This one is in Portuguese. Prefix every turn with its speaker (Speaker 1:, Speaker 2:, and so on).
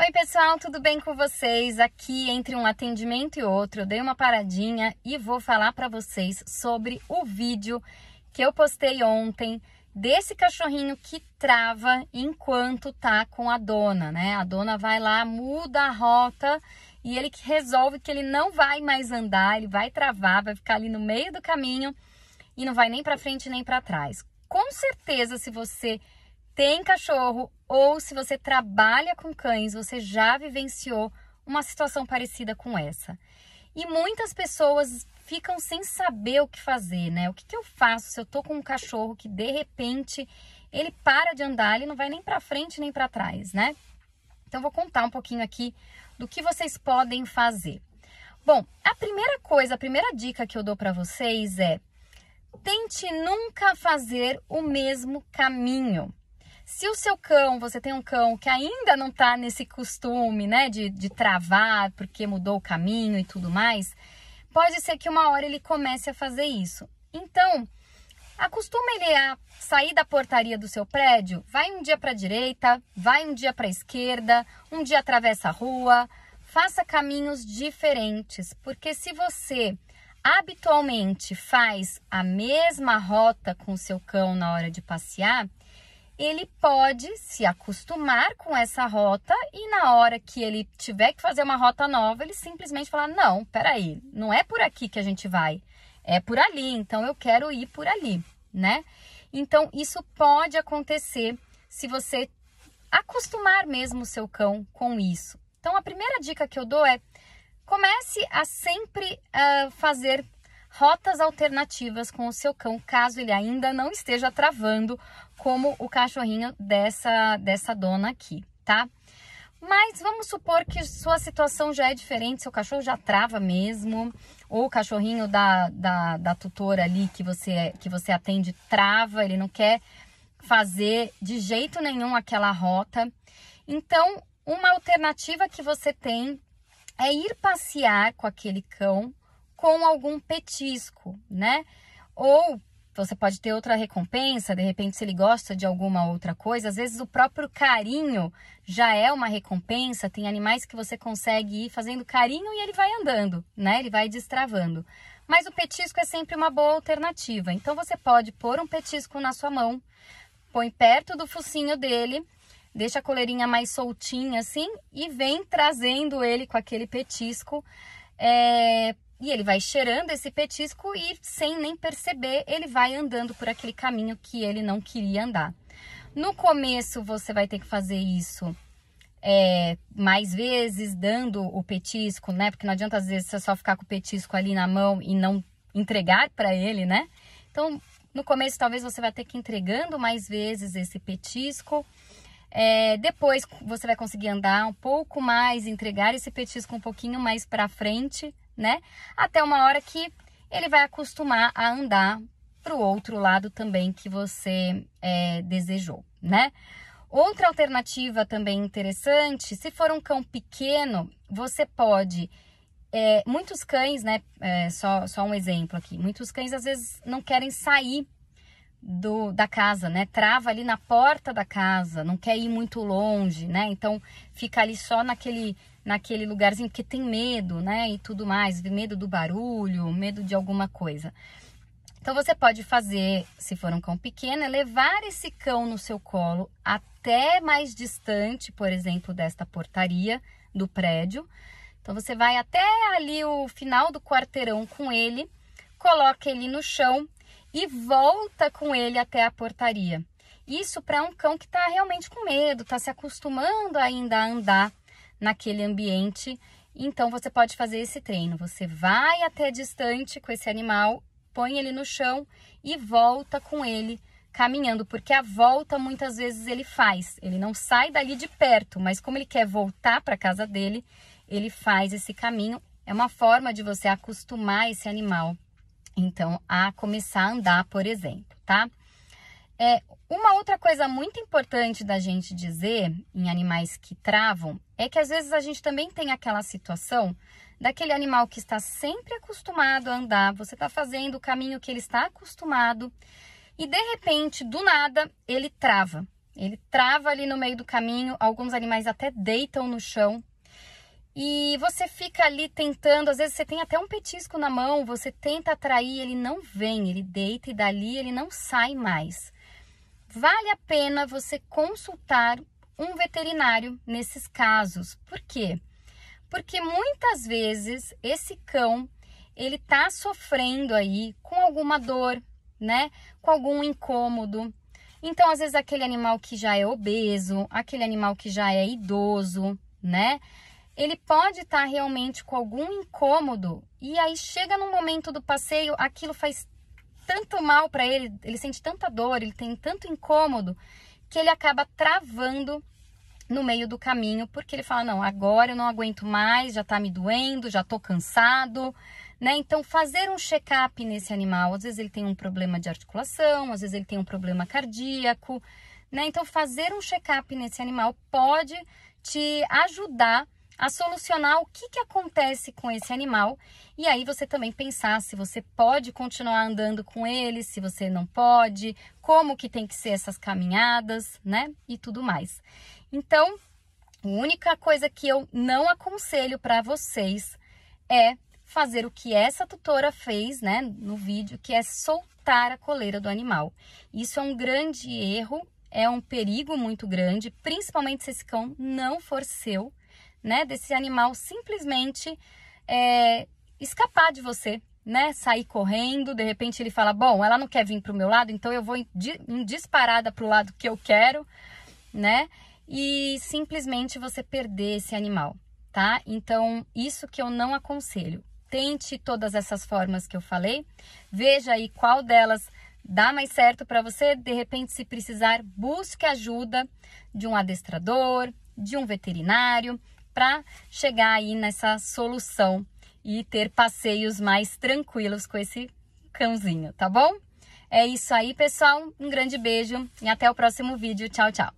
Speaker 1: Oi, pessoal, tudo bem com vocês? Aqui entre um atendimento e outro, eu dei uma paradinha e vou falar para vocês sobre o vídeo que eu postei ontem desse cachorrinho que trava enquanto tá com a dona, né? A dona vai lá, muda a rota e ele resolve que ele não vai mais andar, ele vai travar, vai ficar ali no meio do caminho e não vai nem para frente nem para trás. Com certeza, se você tem cachorro ou se você trabalha com cães, você já vivenciou uma situação parecida com essa. E muitas pessoas ficam sem saber o que fazer, né? O que, que eu faço se eu tô com um cachorro que de repente ele para de andar, ele não vai nem para frente nem para trás, né? Então vou contar um pouquinho aqui do que vocês podem fazer. Bom, a primeira coisa, a primeira dica que eu dou para vocês é tente nunca fazer o mesmo caminho. Se o seu cão, você tem um cão que ainda não está nesse costume, né, de, de travar porque mudou o caminho e tudo mais, pode ser que uma hora ele comece a fazer isso. Então, acostuma ele a sair da portaria do seu prédio, vai um dia para a direita, vai um dia para a esquerda, um dia atravessa a rua, faça caminhos diferentes, porque se você habitualmente faz a mesma rota com o seu cão na hora de passear, ele pode se acostumar com essa rota e na hora que ele tiver que fazer uma rota nova, ele simplesmente falar: "Não, peraí, não é por aqui que a gente vai, é por ali, então eu quero ir por ali", né? Então isso pode acontecer se você acostumar mesmo o seu cão com isso. Então a primeira dica que eu dou é comece a sempre uh, fazer rotas alternativas com o seu cão, caso ele ainda não esteja travando, como o cachorrinho dessa, dessa dona aqui, tá? Mas vamos supor que sua situação já é diferente, seu cachorro já trava mesmo, ou o cachorrinho da, da, da tutora ali que você, é, que você atende trava, ele não quer fazer de jeito nenhum aquela rota. Então, uma alternativa que você tem é ir passear com aquele cão com algum petisco, né? Ou você pode ter outra recompensa, de repente, se ele gosta de alguma outra coisa. Às vezes, o próprio carinho já é uma recompensa. Tem animais que você consegue ir fazendo carinho e ele vai andando, né? Ele vai destravando. Mas o petisco é sempre uma boa alternativa. Então, você pode pôr um petisco na sua mão, põe perto do focinho dele, deixa a coleirinha mais soltinha assim e vem trazendo ele com aquele petisco é, e ele vai cheirando esse petisco e, sem nem perceber, ele vai andando por aquele caminho que ele não queria andar. No começo, você vai ter que fazer isso é, mais vezes, dando o petisco, né? Porque não adianta, às vezes, você só ficar com o petisco ali na mão e não entregar para ele, né? Então, no começo, talvez você vai ter que ir entregando mais vezes esse petisco. É, depois você vai conseguir andar um pouco mais, entregar esse petisco um pouquinho mais para frente, né? Até uma hora que ele vai acostumar a andar para o outro lado também que você é, desejou, né? Outra alternativa também interessante, se for um cão pequeno, você pode. É, muitos cães, né? É, só, só um exemplo aqui. Muitos cães às vezes não querem sair do, da casa, né? Trava ali na porta da casa, não quer ir muito longe, né? Então fica ali só naquele naquele lugarzinho, porque tem medo, né? E tudo mais, medo do barulho, medo de alguma coisa. Então você pode fazer, se for um cão pequeno, é levar esse cão no seu colo até mais distante, por exemplo, desta portaria do prédio. Então você vai até ali o final do quarteirão com ele, coloca ele no chão e volta com ele até a portaria. Isso para um cão que está realmente com medo, está se acostumando ainda a andar naquele ambiente. Então você pode fazer esse treino. Você vai até distante com esse animal, põe ele no chão e volta com ele caminhando, porque a volta muitas vezes ele faz. Ele não sai dali de perto, mas como ele quer voltar para casa dele, ele faz esse caminho. É uma forma de você acostumar esse animal então a começar a andar, por exemplo, tá? É, uma outra coisa muito importante da gente dizer em animais que travam é que às vezes a gente também tem aquela situação daquele animal que está sempre acostumado a andar, você está fazendo o caminho que ele está acostumado e de repente, do nada, ele trava. Ele trava ali no meio do caminho, alguns animais até deitam no chão. E você fica ali tentando, às vezes você tem até um petisco na mão, você tenta atrair, ele não vem, ele deita e dali ele não sai mais vale a pena você consultar um veterinário nesses casos. Por quê? Porque muitas vezes esse cão ele tá sofrendo aí com alguma dor, né? Com algum incômodo. Então, às vezes aquele animal que já é obeso, aquele animal que já é idoso, né? Ele pode estar tá realmente com algum incômodo e aí chega no momento do passeio, aquilo faz tanto mal para ele, ele sente tanta dor, ele tem tanto incômodo, que ele acaba travando no meio do caminho, porque ele fala: "Não, agora eu não aguento mais, já tá me doendo, já tô cansado". Né? Então, fazer um check-up nesse animal, às vezes ele tem um problema de articulação, às vezes ele tem um problema cardíaco, né? Então, fazer um check-up nesse animal pode te ajudar a solucionar o que, que acontece com esse animal e aí você também pensar se você pode continuar andando com ele, se você não pode, como que tem que ser essas caminhadas, né? E tudo mais. Então, a única coisa que eu não aconselho para vocês é fazer o que essa tutora fez, né, no vídeo, que é soltar a coleira do animal. Isso é um grande erro, é um perigo muito grande, principalmente se esse cão não for seu né? Desse animal simplesmente é, escapar de você, né? Sair correndo, de repente ele fala: Bom, ela não quer vir para o meu lado, então eu vou em, em disparada para o lado que eu quero, né? E simplesmente você perder esse animal, tá? Então, isso que eu não aconselho. Tente todas essas formas que eu falei, veja aí qual delas dá mais certo para você. De repente, se precisar, busque ajuda de um adestrador, de um veterinário, para chegar aí nessa solução e ter passeios mais tranquilos com esse cãozinho, tá bom? É isso aí, pessoal. Um grande beijo e até o próximo vídeo. Tchau, tchau.